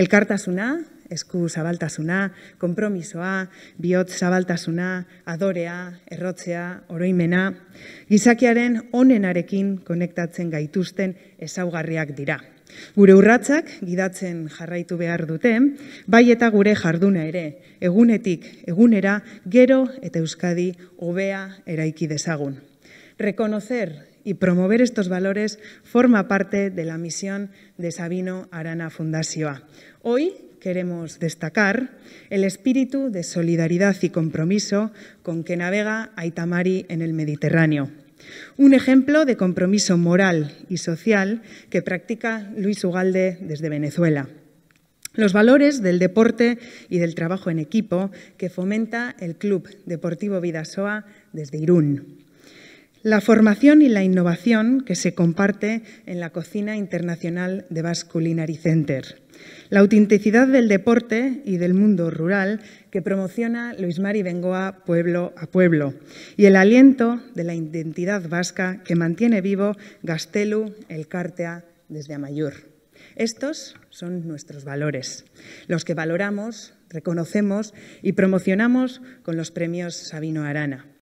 elkartasuna, esku zabaltasuna, kompromisoa, bihot zabaltasuna, adorea, errotzea, oroimena, gizakiaren onenarekin konektatzen gaituzten ezaugarriak dira. Gure urratzak gidatzen jarraitu behar dute, bai eta gure jarduna ere, egunetik egunera gero eta Euskadi hobea eraiki dezagun. Rekonozer y promover estos valores forma parte de la misión de Sabino Arana Fundación. Hoy queremos destacar el espíritu de solidaridad y compromiso con que navega Aitamari en el Mediterráneo. Un ejemplo de compromiso moral y social que practica Luis Ugalde desde Venezuela. Los valores del deporte y del trabajo en equipo que fomenta el Club Deportivo Vidasoa desde Irún. La formación y la innovación que se comparte en la cocina internacional de Basque Culinary Center. La autenticidad del deporte y del mundo rural que promociona Luis Mari Bengoa pueblo a pueblo. Y el aliento de la identidad vasca que mantiene vivo Gastelu, el Cártea, desde Amayur. Estos son nuestros valores, los que valoramos, reconocemos y promocionamos con los premios Sabino Arana.